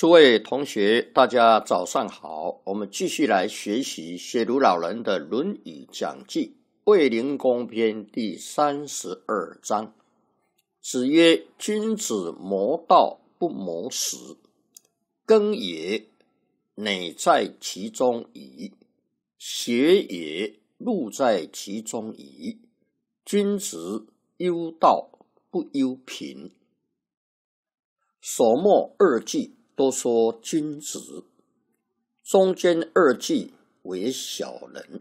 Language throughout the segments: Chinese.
诸位同学，大家早上好。我们继续来学习谢鲁老人的《论语讲记》《卫灵公篇》第三十二章。子曰：“君子谋道不谋死，耕也馁在其中矣，学也禄在其中矣。君子忧道不忧贫，所莫二忌。”都说君子，中间二句为小人。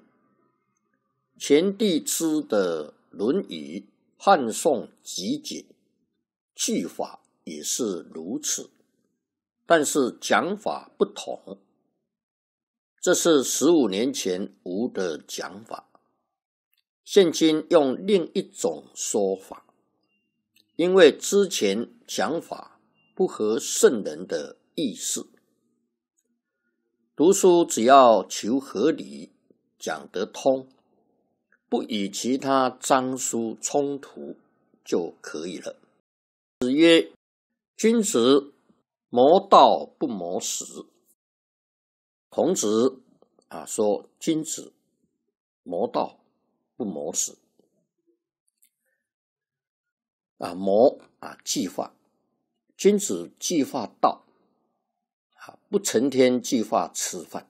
前帝之的《论语汉宋集解》句法也是如此，但是讲法不同。这是十五年前吴的讲法，现今用另一种说法，因为之前讲法不合圣人的。意思，读书只要求合理，讲得通，不与其他章书冲突就可以了。子曰：“君子谋道不谋食。”孔子啊说：“君子谋道不谋食。”啊谋啊计划，君子计划道。不成天计划吃饭。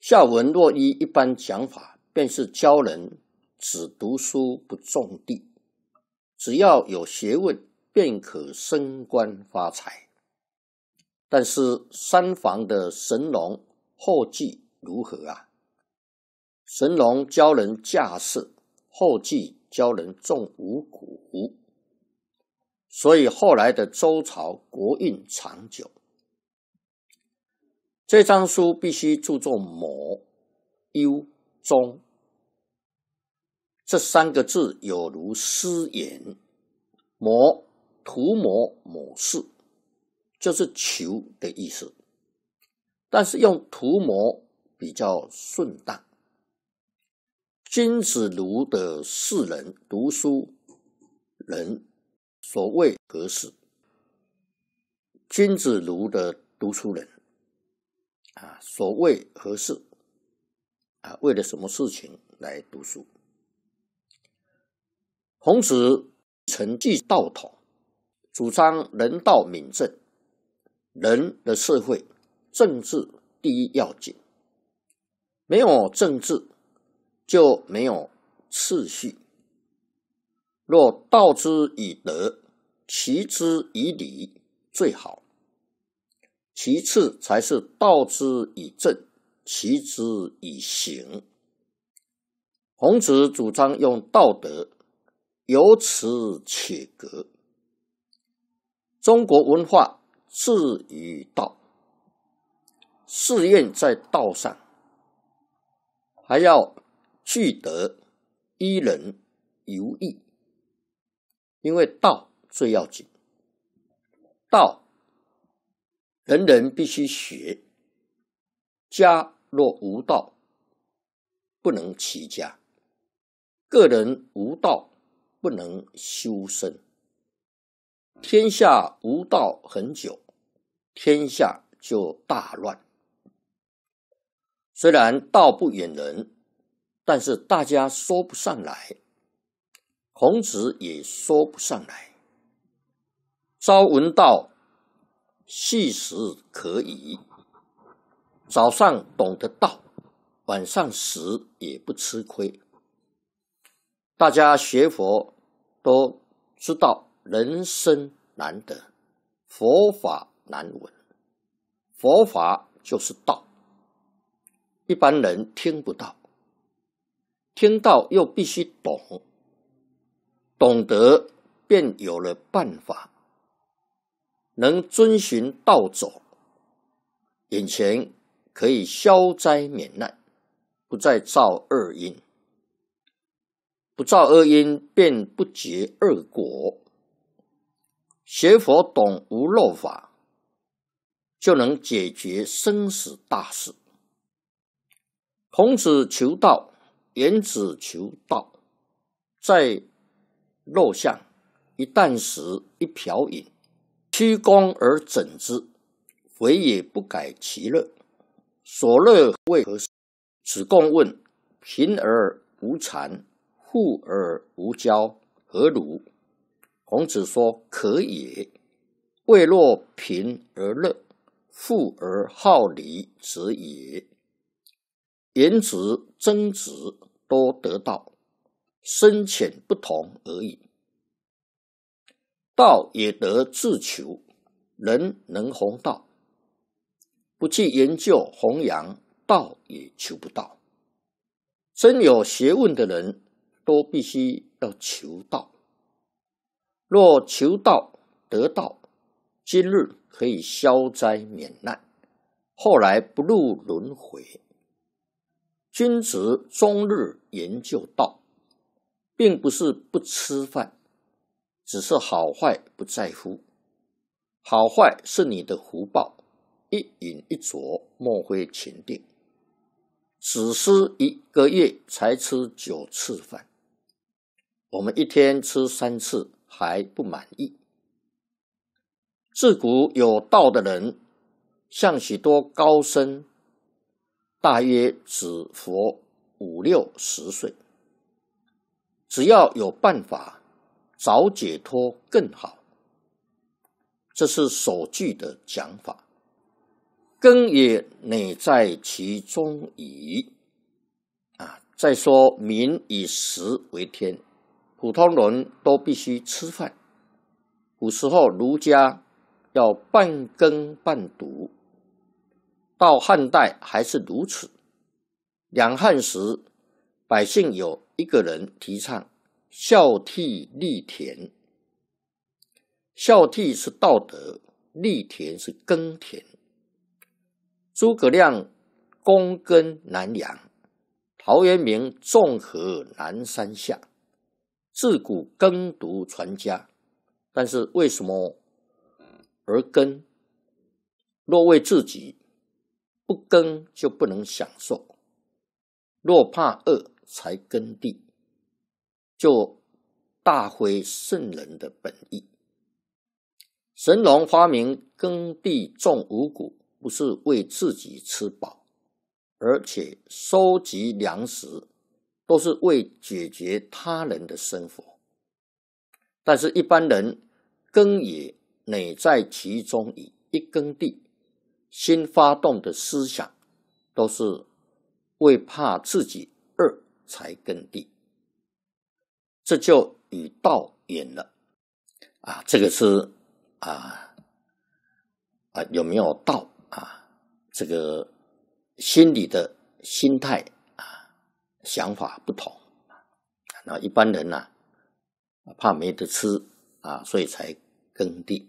下文若依一般讲法，便是教人只读书不种地，只要有学问，便可升官发财。但是三房的神农后继如何啊？神农教人架势，后继教人种五谷。所以后来的周朝国运长久。这张书必须注重“谋、忧、忠”这三个字，有如诗言：“谋图谋谋事”，就是求的意思。但是用“图谋”比较顺当。君子如的士人读书人。所谓何事？君子如的读书人，啊，所谓何事？啊，为了什么事情来读书？孔子承继道统，主张人道民政，人的社会政治第一要紧。没有政治，就没有秩序。若道之以德，齐之以礼，最好；其次才是道之以政，齐之以刑。孔子主张用道德，由此且格。中国文化自于道，试验在道上，还要聚德，依人，由义。因为道最要紧，道，人人必须学。家若无道，不能齐家；个人无道，不能修身。天下无道很久，天下就大乱。虽然道不远人，但是大家说不上来。孔子也说不上来。朝闻道，夕食可以。早上懂得道，晚上死也不吃亏。大家学佛都知道，人生难得，佛法难闻。佛法就是道，一般人听不到，听到又必须懂。懂得，便有了办法；能遵循道走，眼前可以消灾免难，不再造恶因。不造恶因，便不结恶果。学佛懂无漏法，就能解决生死大事。孔子求道，颜子求道，在。肉相，一旦食，一瓢饮，曲肱而枕之，回也不改其乐。所乐为何？子贡问：贫而无谄，富而无骄，何如？孔子说：可也。未若贫而乐，富而好礼者也。言值、增值都得到。深浅不同而已。道也得自求，人能弘道，不去研究弘扬道也求不到。真有学问的人，都必须要求道。若求道得道，今日可以消灾免难，后来不入轮回。君子终日研究道。并不是不吃饭，只是好坏不在乎。好坏是你的福报，一饮一啄，莫非前定。只吃一个月才吃九次饭，我们一天吃三次还不满意。自古有道的人，像许多高僧，大约只活五六十岁。只要有办法，早解脱更好。这是首句的讲法，根也内在其中矣。啊，再说民以食为天，普通人都必须吃饭。古时候儒家要半耕半读，到汉代还是如此。两汉时百姓有。一个人提倡孝悌利田，孝悌是道德，利田是耕田。诸葛亮躬耕南阳，陶渊明种荷南山下，自古耕读传家。但是为什么而耕？若为自己，不耕就不能享受；若怕饿。才耕地，就大挥圣人的本意。神农发明耕地种五谷，不是为自己吃饱，而且收集粮食都是为解决他人的生活。但是，一般人耕也馁在其中，以一耕地，新发动的思想都是为怕自己。才耕地，这就与道远了啊！这个是啊啊，有没有道啊？这个心里的心态啊，想法不同。那一般人呢，怕没得吃啊，所以才耕地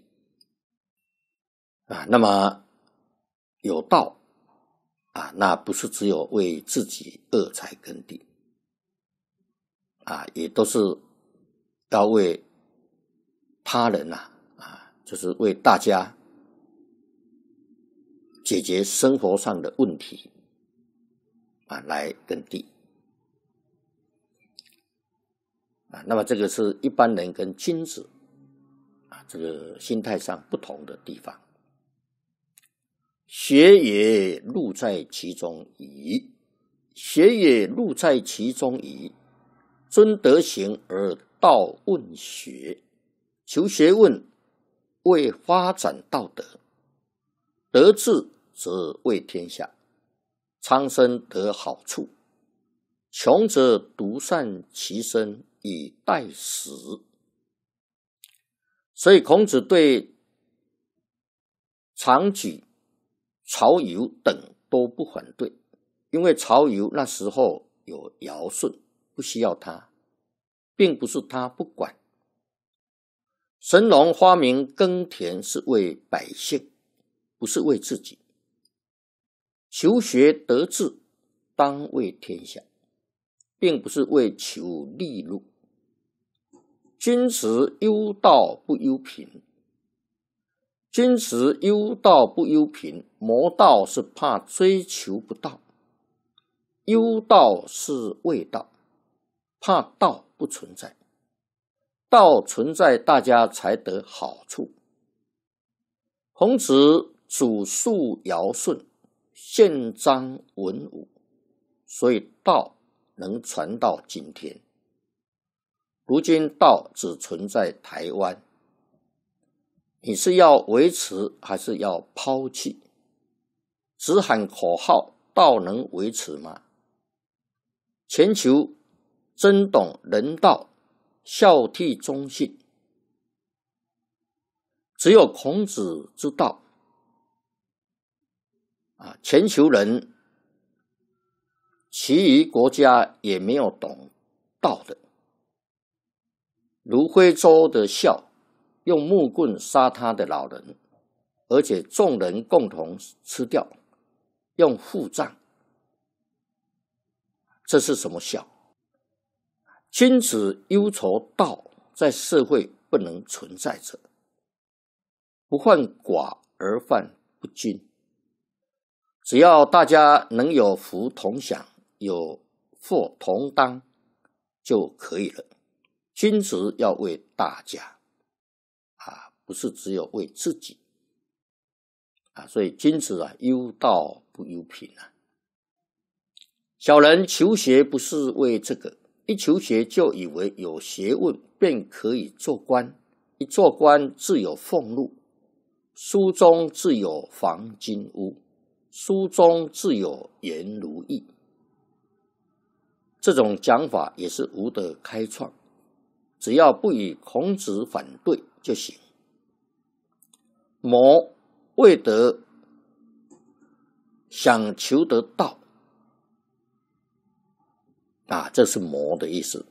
啊。那么有道啊，那不是只有为自己饿才耕地。啊，也都是要为他人呐，啊，就是为大家解决生活上的问题啊，来耕地啊。那么，这个是一般人跟君子啊，这个心态上不同的地方。学也路在其中矣，学也路在其中矣。尊德行而道问学，求学问为发展道德，德治则为天下苍生得好处，穷则独善其身以待时。所以孔子对长举、曹游等都不反对，因为曹游那时候有尧舜。不需要他，并不是他不管。神农发明耕田是为百姓，不是为自己。求学得志，当为天下，并不是为求利禄。君子忧道不忧贫。君子忧道不忧贫，魔道是怕追求不到，忧道是未道。怕道不存在，道存在，大家才得好处。孔子祖述尧舜，宪章文武，所以道能传到今天。如今道只存在台湾，你是要维持还是要抛弃？只喊口号，道能维持吗？全球。真懂人道、孝悌忠信，只有孔子之道啊！全球人，其余国家也没有懂道的。卢辉洲的孝，用木棍杀他的老人，而且众人共同吃掉，用腹胀。这是什么孝？君子忧愁道，在社会不能存在者，不患寡而患不均。只要大家能有福同享，有祸同当就可以了。君子要为大家啊，不是只有为自己啊，所以君子啊，忧道不忧贫啊。小人求学不是为这个。一求学就以为有学问便可以做官，一做官自有俸禄，书中自有黄金屋，书中自有颜如玉。这种讲法也是无的开创，只要不与孔子反对就行。谋未得，想求得道。啊，这是“魔”的意思。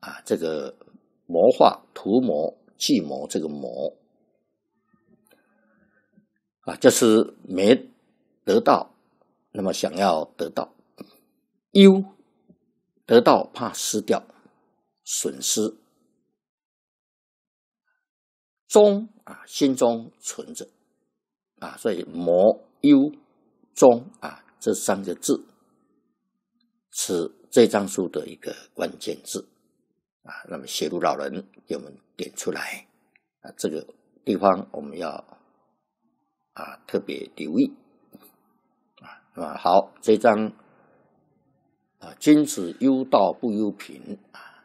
啊，这个谋划、图谋、计谋，这个“魔”啊，就是没得到，那么想要得到；忧得到怕失掉，损失；中啊，心中存着。啊，所以“魔”、“忧”、“中”啊，这三个字。是这张书的一个关键字啊，那么写路老人给我们点出来啊，这个地方我们要啊特别留意啊，好，这张啊，君子忧道不忧贫啊，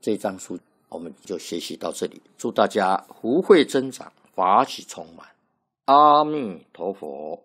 这张书我们就学习到这里。祝大家福慧增长，法喜充满，阿弥陀佛。